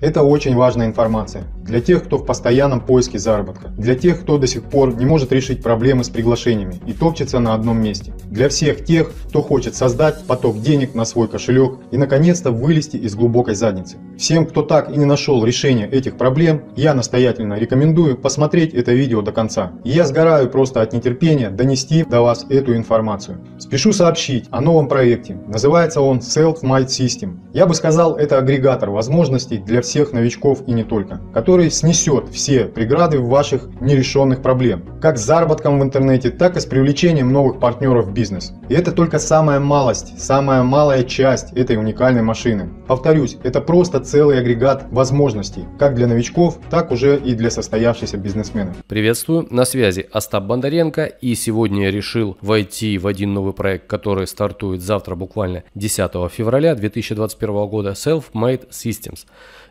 Это очень важная информация для тех, кто в постоянном поиске заработка, для тех, кто до сих пор не может решить проблемы с приглашениями и топчется на одном месте, для всех тех, кто хочет создать поток денег на свой кошелек и наконец-то вылезти из глубокой задницы. Всем, кто так и не нашел решение этих проблем, я настоятельно рекомендую посмотреть это видео до конца. Я сгораю просто от нетерпения донести до вас эту информацию. Спешу сообщить о новом проекте. Называется он Self-Might System. Я бы сказал, это агрегатор возможностей для всех новичков и не только, который снесет все преграды в ваших нерешенных проблем, как с заработком в интернете, так и с привлечением новых партнеров в бизнес. И это только самая малость, самая малая часть этой уникальной машины. Повторюсь, это просто целый агрегат возможностей, как для новичков, так уже и для состоявшихся бизнесменов. Приветствую, на связи Остап Бондаренко и сегодня я решил войти в один новый проект, который стартует завтра буквально 10 февраля 2021 года Self-Made Systems.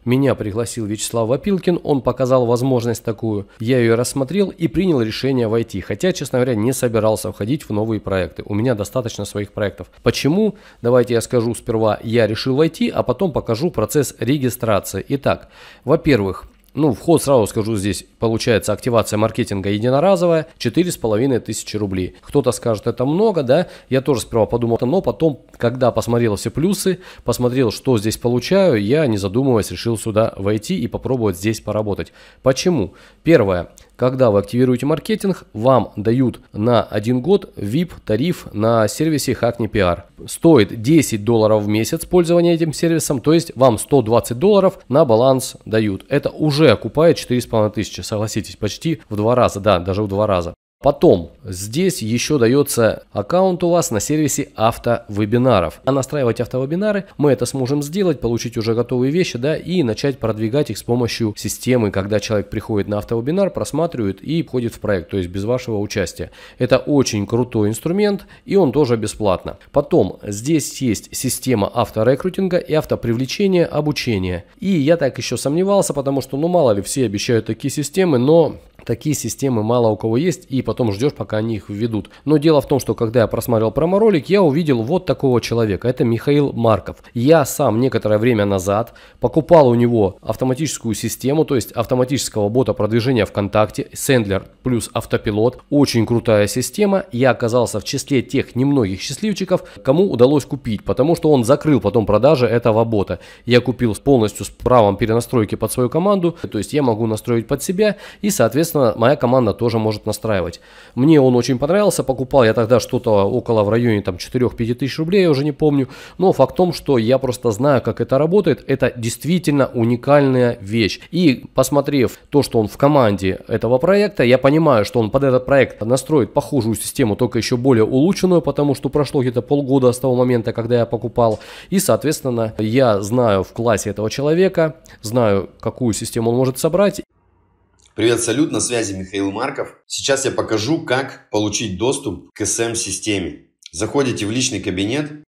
Меня пригласил Вячеслав Вапилкин, он показал возможность такую. Я ее рассмотрел и принял решение войти, хотя, честно говоря, не собирался входить в новые проекты. У меня достаточно своих проектов. Почему? Давайте я скажу сперва, я решил войти, а потом покажу процесс регистрации. Итак, во-первых, ну, вход, сразу скажу, здесь получается активация маркетинга единоразовая, 4,5 тысячи рублей. Кто-то скажет, это много, да? Я тоже сперва подумал, но потом, когда посмотрел все плюсы, посмотрел, что здесь получаю, я, не задумываясь, решил сюда войти и попробовать здесь поработать. Почему? Первое. Когда вы активируете маркетинг, вам дают на один год VIP-тариф на сервисе Hackney PR. Стоит 10 долларов в месяц пользования этим сервисом, то есть вам 120 долларов на баланс дают. Это уже уже окупает 4,5 тысячи, согласитесь, почти в два раза, да, даже в два раза. Потом, здесь еще дается аккаунт у вас на сервисе автовебинаров. А настраивать автовебинары мы это сможем сделать, получить уже готовые вещи, да, и начать продвигать их с помощью системы, когда человек приходит на автовебинар, просматривает и входит в проект, то есть без вашего участия. Это очень крутой инструмент, и он тоже бесплатно. Потом, здесь есть система авторекрутинга и автопривлечения обучения. И я так еще сомневался, потому что, ну, мало ли, все обещают такие системы, но Такие системы мало у кого есть, и потом ждешь, пока они их введут. Но дело в том, что когда я просмотрел промо-ролик, я увидел вот такого человека. Это Михаил Марков. Я сам некоторое время назад покупал у него автоматическую систему, то есть автоматического бота продвижения ВКонтакте, Сэндлер плюс автопилот. Очень крутая система. Я оказался в числе тех немногих счастливчиков, кому удалось купить, потому что он закрыл потом продажи этого бота. Я купил полностью с правом перенастройки под свою команду, то есть я могу настроить под себя и, соответственно, соответственно, моя команда тоже может настраивать. Мне он очень понравился, покупал я тогда что-то около в районе там 4-5 тысяч рублей, я уже не помню, но факт в том, что я просто знаю, как это работает, это действительно уникальная вещь. И посмотрев то, что он в команде этого проекта, я понимаю, что он под этот проект настроит похожую систему, только еще более улучшенную, потому что прошло где-то полгода с того момента, когда я покупал, и, соответственно, я знаю в классе этого человека, знаю, какую систему он может собрать, Привет, салют, на связи Михаил Марков. Сейчас я покажу, как получить доступ к SM-системе. Эм Заходите в личный кабинет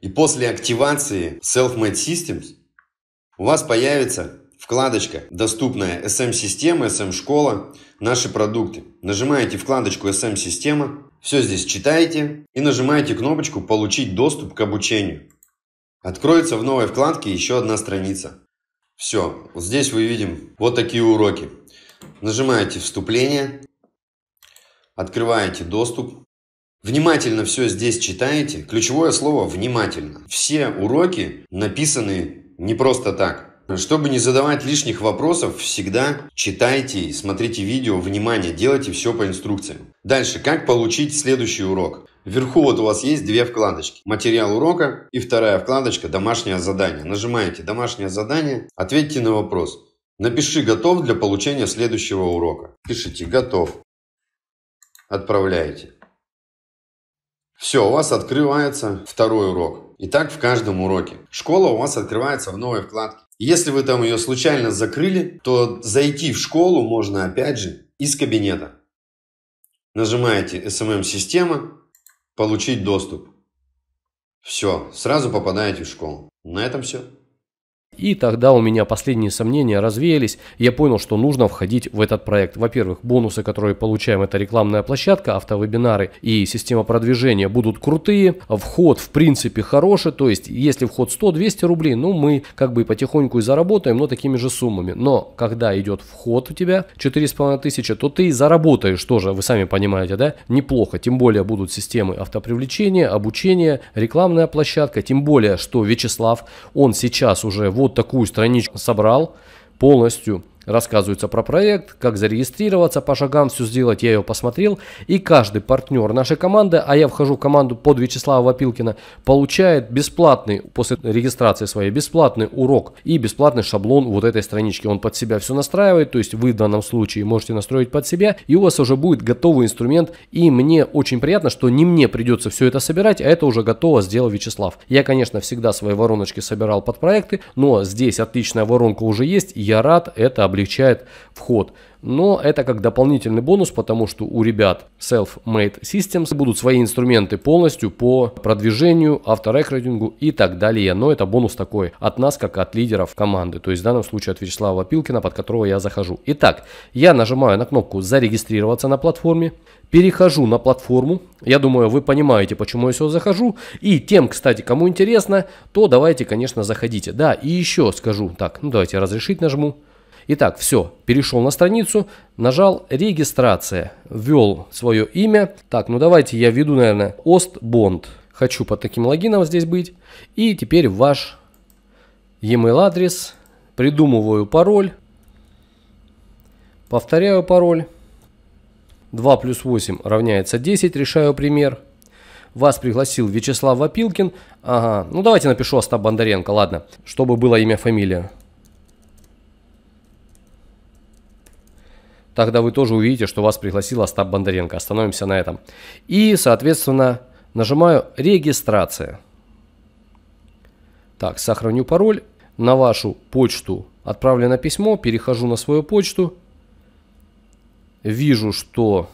и после активации Self-Made Systems у вас появится вкладочка «Доступная SM-система», эм «SM-школа», эм «Наши продукты». Нажимаете вкладочку «SM-система», все здесь читаете и нажимаете кнопочку «Получить доступ к обучению». Откроется в новой вкладке еще одна страница – все, вот здесь вы видим вот такие уроки. Нажимаете «Вступление», открываете «Доступ», Внимательно все здесь читаете. Ключевое слово «внимательно». Все уроки написаны не просто так. Чтобы не задавать лишних вопросов, всегда читайте и смотрите видео, внимание, делайте все по инструкциям. Дальше, как получить следующий урок? Вверху вот у вас есть две вкладочки. Материал урока и вторая вкладочка «Домашнее задание». Нажимаете «Домашнее задание», ответьте на вопрос. Напиши «Готов» для получения следующего урока. Пишите «Готов». Отправляете. Все, у вас открывается второй урок. И так в каждом уроке. Школа у вас открывается в новой вкладке. Если вы там ее случайно закрыли, то зайти в школу можно опять же из кабинета. Нажимаете SMM-система, Получить доступ. Все, сразу попадаете в школу. На этом все. И тогда у меня последние сомнения развеялись, я понял, что нужно входить в этот проект. Во-первых, бонусы, которые получаем, это рекламная площадка, автовебинары и система продвижения будут крутые, вход в принципе хороший, то есть если вход 100-200 рублей, ну мы как бы потихоньку и заработаем, но такими же суммами. Но когда идет вход у тебя 4,5 тысячи, то ты заработаешь тоже, вы сами понимаете, да, неплохо, тем более будут системы автопривлечения, обучения, рекламная площадка, тем более, что Вячеслав, он сейчас уже в вот такую страничку собрал полностью Рассказывается про проект, как зарегистрироваться, по шагам все сделать, я его посмотрел. И каждый партнер нашей команды, а я вхожу в команду под Вячеслава Вапилкина, получает бесплатный, после регистрации своей, бесплатный урок и бесплатный шаблон вот этой странички. Он под себя все настраивает, то есть вы в данном случае можете настроить под себя, и у вас уже будет готовый инструмент. И мне очень приятно, что не мне придется все это собирать, а это уже готово сделал Вячеслав. Я, конечно, всегда свои вороночки собирал под проекты, но здесь отличная воронка уже есть, я рад это облегчить облегчает вход. Но это как дополнительный бонус, потому что у ребят Self-Made Systems будут свои инструменты полностью по продвижению, авторекрутингу и так далее. Но это бонус такой от нас, как от лидеров команды. То есть в данном случае от Вячеслава Пилкина, под которого я захожу. Итак, я нажимаю на кнопку «Зарегистрироваться на платформе». Перехожу на платформу. Я думаю, вы понимаете, почему я сюда захожу. И тем, кстати, кому интересно, то давайте, конечно, заходите. Да, и еще скажу. Так, ну давайте разрешить нажму. Итак, все, перешел на страницу, нажал «Регистрация», ввел свое имя. Так, ну давайте я введу, наверное, «Остбонд». Хочу под таким логином здесь быть. И теперь ваш e-mail адрес, придумываю пароль, повторяю пароль. 2 плюс 8 равняется 10, решаю пример. Вас пригласил Вячеслав Вапилкин. Ага, ну давайте напишу Остап Бондаренко, ладно, чтобы было имя, фамилия. тогда вы тоже увидите, что вас пригласил Остап Бондаренко. Остановимся на этом. И, соответственно, нажимаю «Регистрация». Так, сохраню пароль. На вашу почту отправлено письмо. Перехожу на свою почту. Вижу, что...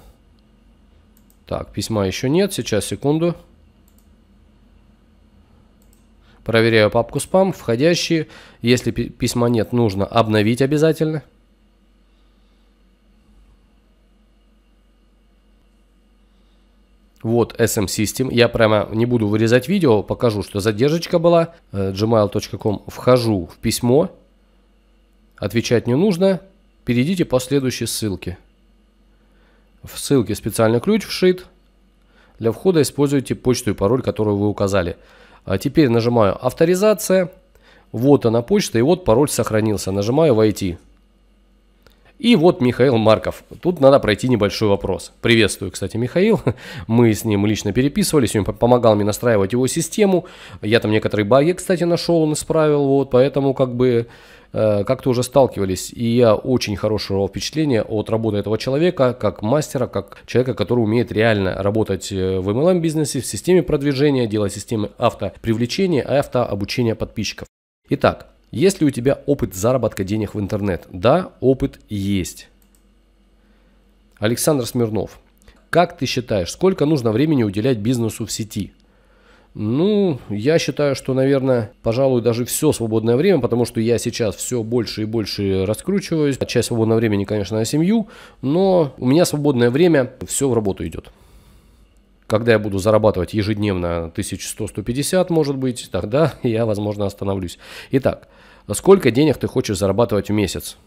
Так, письма еще нет. Сейчас, секунду. Проверяю папку спам, входящие. Если письма нет, нужно обновить обязательно. Вот SM System. Я прямо не буду вырезать видео, покажу, что задержечка была. Э, gmail.com. Вхожу в письмо. Отвечать не нужно. Перейдите по следующей ссылке. В ссылке специальный ключ вшит. Для входа используйте почту и пароль, которую вы указали. А теперь нажимаю «Авторизация». Вот она почта и вот пароль сохранился. Нажимаю «Войти». И вот Михаил Марков. Тут надо пройти небольшой вопрос. Приветствую, кстати, Михаил. Мы с ним лично переписывались, он помогал мне настраивать его систему. Я там некоторые баги, кстати, нашел, он исправил, вот, поэтому как бы э, как-то уже сталкивались, и я очень хорошего впечатления от работы этого человека, как мастера, как человека, который умеет реально работать э, в MLM бизнесе, в системе продвижения, делать системы автопривлечения и автообучения подписчиков. Итак, есть ли у тебя опыт заработка денег в интернет? Да, опыт есть. Александр Смирнов. Как ты считаешь, сколько нужно времени уделять бизнесу в сети? Ну, я считаю, что, наверное, пожалуй, даже все свободное время, потому что я сейчас все больше и больше раскручиваюсь. Часть свободного времени, конечно, на семью, но у меня свободное время все в работу идет. Когда я буду зарабатывать ежедневно 1100-150, может быть, тогда я, возможно, остановлюсь. Итак, сколько денег ты хочешь зарабатывать в месяц?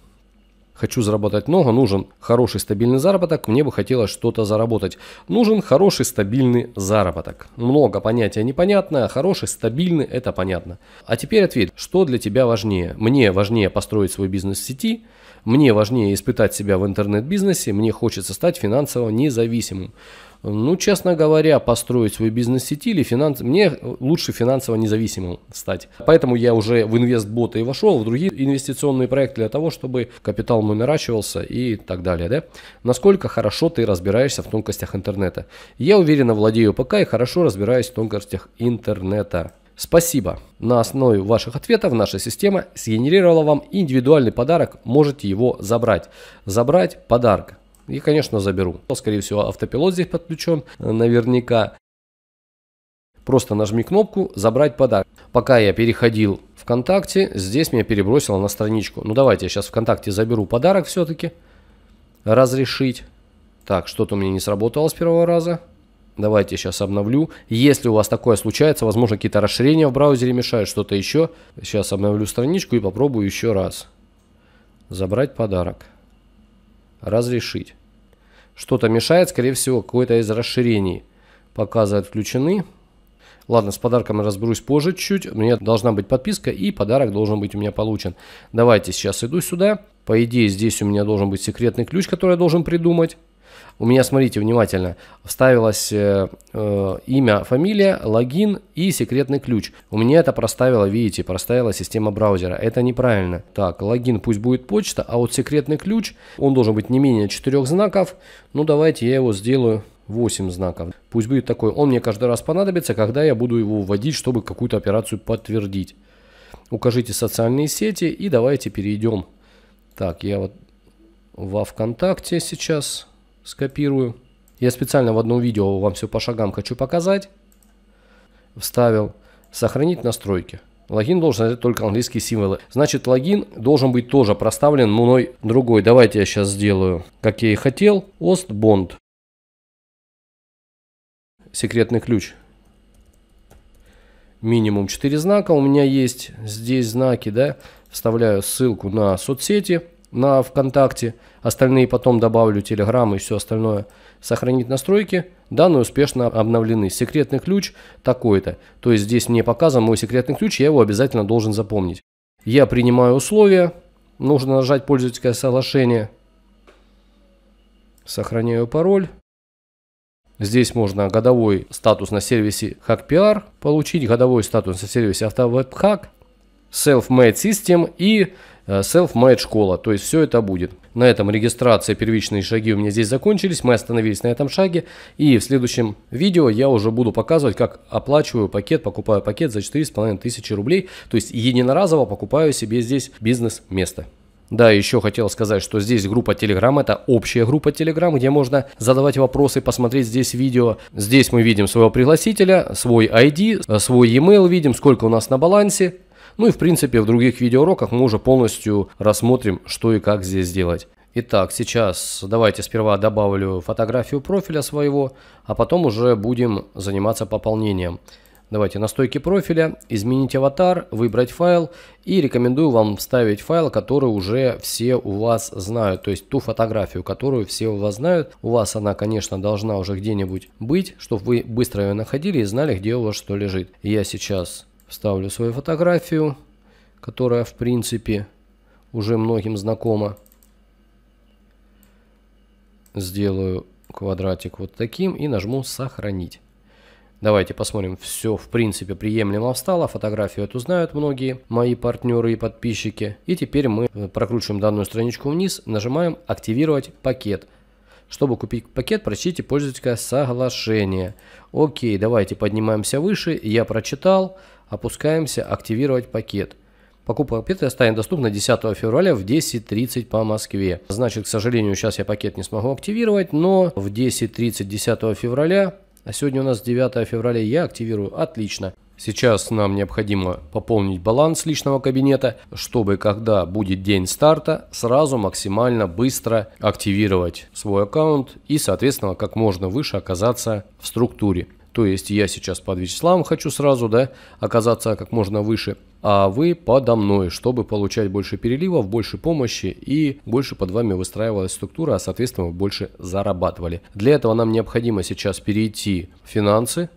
хочу заработать много, нужен хороший стабильный заработок, мне бы хотелось что-то заработать. Нужен хороший стабильный заработок. Много понятия непонятно, а хороший стабильный это понятно. А теперь ответь, что для тебя важнее? Мне важнее построить свой бизнес в сети – мне важнее испытать себя в интернет-бизнесе, мне хочется стать финансово независимым. Ну, честно говоря, построить свой бизнес сети или финанс... Мне лучше финансово независимым стать. Поэтому я уже в инвестботы и вошел, в другие инвестиционные проекты для того, чтобы капитал мой наращивался и так далее. Да? Насколько хорошо ты разбираешься в тонкостях интернета. Я уверенно владею ПК и хорошо разбираюсь в тонкостях интернета. Спасибо. На основе ваших ответов наша система сгенерировала вам индивидуальный подарок. Можете его забрать. Забрать подарок. И, конечно, заберу. Скорее всего, автопилот здесь подключен. Э, наверняка. Просто нажми кнопку «Забрать подарок». Пока я переходил ВКонтакте, здесь меня перебросило на страничку. Ну, давайте я сейчас ВКонтакте заберу подарок все-таки. Разрешить. Так, что-то у меня не сработало с первого раза. Давайте сейчас обновлю. Если у вас такое случается, возможно, какие-то расширения в браузере мешают, что-то еще. Сейчас обновлю страничку и попробую еще раз. Забрать подарок. Разрешить. Что-то мешает, скорее всего, какое-то из расширений. Показывает включены. Ладно, с подарком я разберусь позже чуть-чуть. У меня должна быть подписка и подарок должен быть у меня получен. Давайте сейчас иду сюда. По идее, здесь у меня должен быть секретный ключ, который я должен придумать. У меня, смотрите внимательно, вставилось э, э, имя, фамилия, логин и секретный ключ. У меня это проставило, видите, проставила система браузера. Это неправильно. Так, логин пусть будет почта, а вот секретный ключ, он должен быть не менее 4 знаков. Ну, давайте я его сделаю 8 знаков. Пусть будет такой. Он мне каждый раз понадобится, когда я буду его вводить, чтобы какую-то операцию подтвердить. Укажите социальные сети и давайте перейдем. Так, я вот во ВКонтакте сейчас скопирую. Я специально в одном видео вам все по шагам хочу показать. Вставил. Сохранить настройки. Логин должен быть только английские символы. Значит, логин должен быть тоже проставлен мной другой. Давайте я сейчас сделаю, как я и хотел. Остбонд. Секретный ключ. Минимум 4 знака у меня есть. Здесь знаки, да. Вставляю ссылку на соцсети на ВКонтакте, остальные потом добавлю, Телеграм и все остальное. Сохранить настройки, данные успешно обновлены. Секретный ключ такой-то, то есть здесь мне показан мой секретный ключ, я его обязательно должен запомнить. Я принимаю условия, нужно нажать пользовательское соглашение, сохраняю пароль. Здесь можно годовой статус на сервисе HackPR получить, годовой статус на сервисе AutoWebHack Self-Made System и э, Self-Made школа. То есть все это будет. На этом регистрация, первичные шаги у меня здесь закончились. Мы остановились на этом шаге. И в следующем видео я уже буду показывать, как оплачиваю пакет, покупаю пакет за 4,5 тысячи рублей. То есть единоразово покупаю себе здесь бизнес-место. Да, еще хотел сказать, что здесь группа Telegram, это общая группа Telegram, где можно задавать вопросы, посмотреть здесь видео. Здесь мы видим своего пригласителя, свой ID, э, свой e-mail видим, сколько у нас на балансе, ну и в принципе в других видеоуроках мы уже полностью рассмотрим, что и как здесь сделать. Итак, сейчас давайте сперва добавлю фотографию профиля своего, а потом уже будем заниматься пополнением. Давайте настройки профиля, изменить аватар, выбрать файл и рекомендую вам вставить файл, который уже все у вас знают, то есть ту фотографию, которую все у вас знают. У вас она, конечно, должна уже где-нибудь быть, чтобы вы быстро ее находили и знали, где у вас что лежит. Я сейчас Вставлю свою фотографию, которая, в принципе, уже многим знакома. Сделаю квадратик вот таким и нажму «Сохранить». Давайте посмотрим. Все, в принципе, приемлемо встало. Фотографию эту знают многие мои партнеры и подписчики. И теперь мы э, прокручиваем данную страничку вниз, нажимаем «Активировать пакет». Чтобы купить пакет, прочтите пользовательское соглашение. Окей, давайте поднимаемся выше. Я прочитал. Опускаемся. Активировать пакет. Покупка пакета станет доступна 10 февраля в 10.30 по Москве. Значит, к сожалению, сейчас я пакет не смогу активировать, но в 10.30 10 февраля, а сегодня у нас 9 февраля, я активирую. Отлично. Сейчас нам необходимо пополнить баланс личного кабинета, чтобы когда будет день старта, сразу максимально быстро активировать свой аккаунт и, соответственно, как можно выше оказаться в структуре. То есть я сейчас под Вячеславом хочу сразу да, оказаться как можно выше, а вы подо мной, чтобы получать больше переливов, больше помощи и больше под вами выстраивалась структура, а соответственно вы больше зарабатывали. Для этого нам необходимо сейчас перейти в финансы,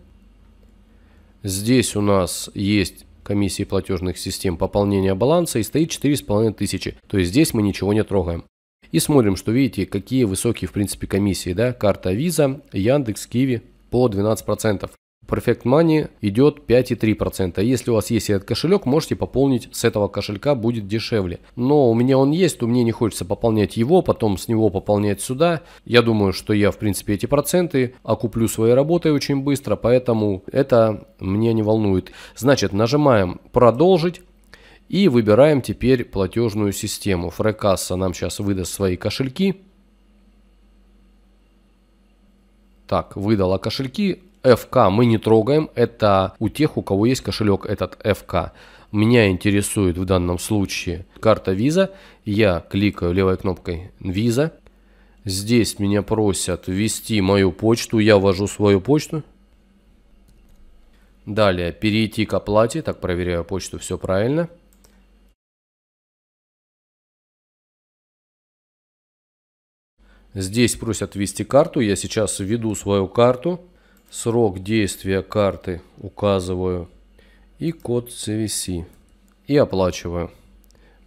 Здесь у нас есть комиссии платежных систем пополнения баланса и стоит 4,5 тысячи. То есть здесь мы ничего не трогаем. И смотрим, что видите, какие высокие в принципе комиссии. Да? Карта Visa, Яндекс, Киви по 12%. Perfect Money идет 5,3%. Если у вас есть этот кошелек, можете пополнить с этого кошелька, будет дешевле. Но у меня он есть, то мне не хочется пополнять его, потом с него пополнять сюда. Я думаю, что я в принципе эти проценты окуплю своей работой очень быстро, поэтому это мне не волнует. Значит, нажимаем «Продолжить». И выбираем теперь платежную систему. Фрекасса нам сейчас выдаст свои кошельки. Так, выдала кошельки. FK мы не трогаем, это у тех, у кого есть кошелек этот FK. Меня интересует в данном случае карта Visa. Я кликаю левой кнопкой Visa. Здесь меня просят ввести мою почту. Я ввожу свою почту. Далее перейти к оплате. Так, проверяю почту, все правильно. Здесь просят ввести карту. Я сейчас введу свою карту срок действия карты указываю и код CVC и оплачиваю.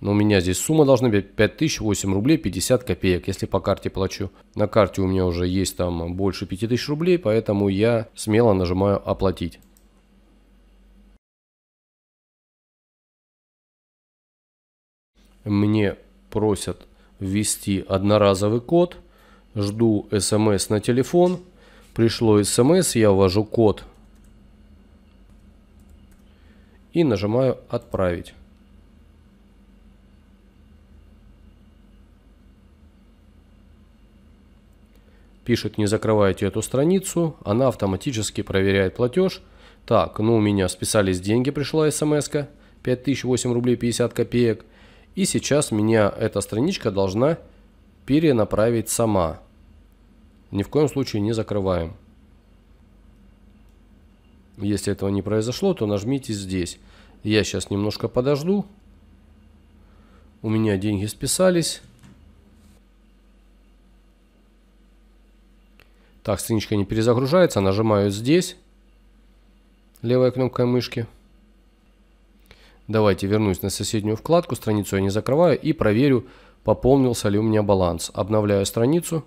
Но у меня здесь сумма должна быть 5008 рублей 50 копеек, если по карте плачу. На карте у меня уже есть там больше 5000 рублей, поэтому я смело нажимаю «Оплатить». Мне просят ввести одноразовый код. Жду смс эм на телефон. Пришло смс, я ввожу код и нажимаю «Отправить». Пишет «Не закрывайте эту страницу», она автоматически проверяет платеж. Так, ну у меня списались деньги, пришла смс -ка, 5008 рублей 50 копеек. И сейчас меня эта страничка должна перенаправить сама ни в коем случае не закрываем. Если этого не произошло, то нажмите здесь. Я сейчас немножко подожду. У меня деньги списались. Так, страничка не перезагружается. Нажимаю здесь. Левой кнопкой мышки. Давайте вернусь на соседнюю вкладку. Страницу я не закрываю. И проверю, пополнился ли у меня баланс. Обновляю страницу.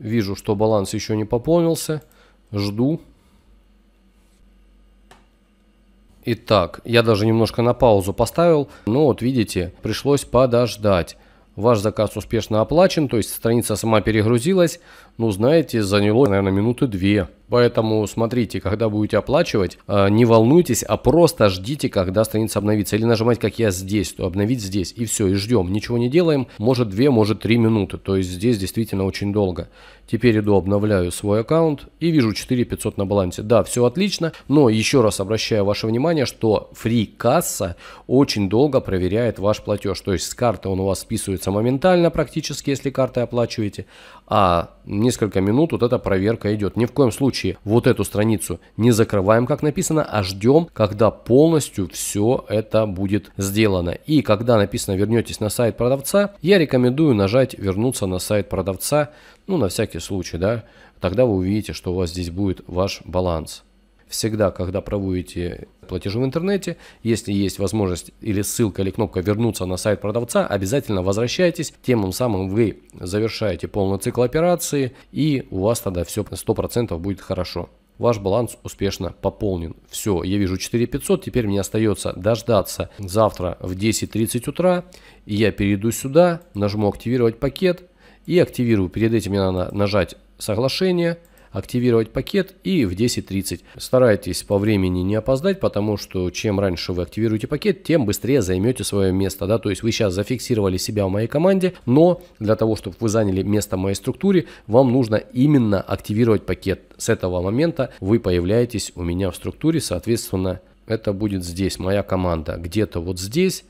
Вижу, что баланс еще не пополнился. Жду. Итак, я даже немножко на паузу поставил, но ну вот видите, пришлось подождать. Ваш заказ успешно оплачен, то есть страница сама перегрузилась. Ну, знаете, заняло, наверное, минуты две. Поэтому смотрите, когда будете оплачивать, э, не волнуйтесь, а просто ждите, когда страница обновится. Или нажимать, как я здесь, то обновить здесь. И все, и ждем. Ничего не делаем. Может 2, может 3 минуты. То есть здесь действительно очень долго. Теперь иду, обновляю свой аккаунт и вижу 4500 на балансе. Да, все отлично. Но еще раз обращаю ваше внимание, что фри касса очень долго проверяет ваш платеж. То есть с карты он у вас списывается платится моментально практически, если картой оплачиваете, а несколько минут вот эта проверка идет. Ни в коем случае вот эту страницу не закрываем, как написано, а ждем, когда полностью все это будет сделано. И когда написано «вернетесь на сайт продавца», я рекомендую нажать «вернуться на сайт продавца», ну, на всякий случай, да, тогда вы увидите, что у вас здесь будет ваш баланс всегда, когда проводите платежи в интернете, если есть возможность или ссылка или кнопка вернуться на сайт продавца, обязательно возвращайтесь, тем самым вы завершаете полный цикл операции и у вас тогда все 100% будет хорошо ваш баланс успешно пополнен. Все, я вижу 4 500. теперь мне остается дождаться завтра в 10.30 утра, и я перейду сюда, нажму активировать пакет, и активирую, перед этим мне надо нажать соглашение – активировать пакет и в 10.30. Старайтесь по времени не опоздать, потому что чем раньше вы активируете пакет, тем быстрее займете свое место. Да? То есть вы сейчас зафиксировали себя в моей команде, но для того, чтобы вы заняли место в моей структуре, вам нужно именно активировать пакет. С этого момента вы появляетесь у меня в структуре, соответственно, это будет здесь, моя команда, где-то вот здесь,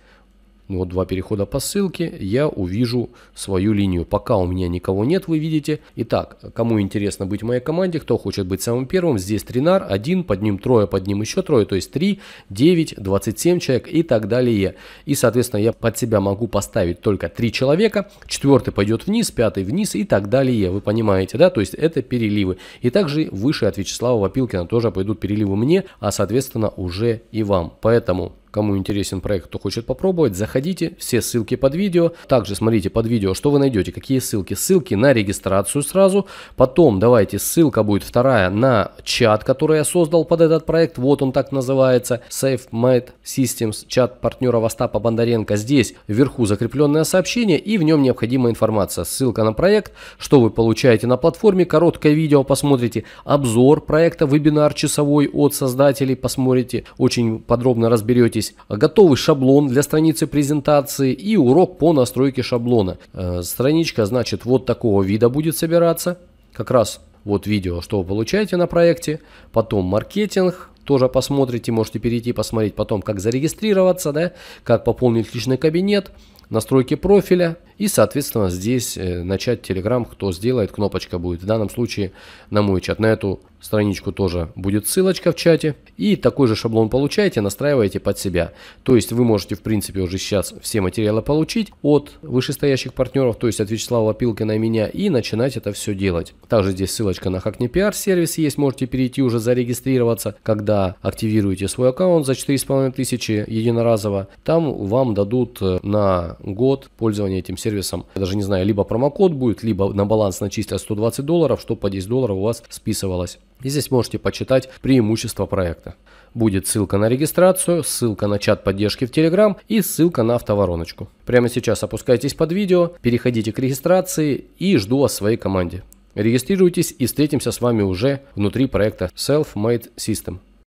ну вот два перехода по ссылке, я увижу свою линию. Пока у меня никого нет, вы видите. Итак, кому интересно быть в моей команде, кто хочет быть самым первым, здесь тренар один, под ним трое, под ним еще трое, то есть 3, 9, 27 человек и так далее. И, соответственно, я под себя могу поставить только 3 человека, четвертый пойдет вниз, пятый вниз и так далее. Вы понимаете, да? То есть это переливы. И также выше от Вячеслава Вапилкина тоже пойдут переливы мне, а, соответственно, уже и вам. Поэтому Кому интересен проект, кто хочет попробовать, заходите, все ссылки под видео. Также смотрите под видео, что вы найдете, какие ссылки. Ссылки на регистрацию сразу, потом давайте ссылка будет вторая на чат, который я создал под этот проект, вот он так называется, Safe SafeMed Systems, чат партнера Остапа Бондаренко. Здесь вверху закрепленное сообщение и в нем необходимая информация, ссылка на проект, что вы получаете на платформе, короткое видео посмотрите, обзор проекта, вебинар часовой от создателей посмотрите, очень подробно разберете ознакомитесь. Готовый шаблон для страницы презентации и урок по настройке шаблона. Э, страничка, значит, вот такого вида будет собираться. Как раз вот видео, что вы получаете на проекте. Потом маркетинг, тоже посмотрите, можете перейти посмотреть потом, как зарегистрироваться, да, как пополнить личный кабинет, настройки профиля, и, соответственно, здесь э, начать Telegram, кто сделает, кнопочка будет. В данном случае на мой чат, на эту страничку тоже будет ссылочка в чате. И такой же шаблон получаете, настраиваете под себя. То есть вы можете, в принципе, уже сейчас все материалы получить от вышестоящих партнеров, то есть от Вячеслава Лопилкина и меня, и начинать это все делать. Также здесь ссылочка на Hackney PR сервис есть, можете перейти уже зарегистрироваться, когда активируете свой аккаунт за 4500 единоразово. Там вам дадут э, на год пользования этим сервисом сервисом, я даже не знаю, либо промокод будет, либо на баланс начислят 120 долларов, что по 10 долларов у вас списывалось. И здесь можете почитать преимущества проекта. Будет ссылка на регистрацию, ссылка на чат поддержки в Telegram и ссылка на автовороночку. Прямо сейчас опускайтесь под видео, переходите к регистрации и жду вас в своей команде. Регистрируйтесь и встретимся с вами уже внутри проекта Self-Made System.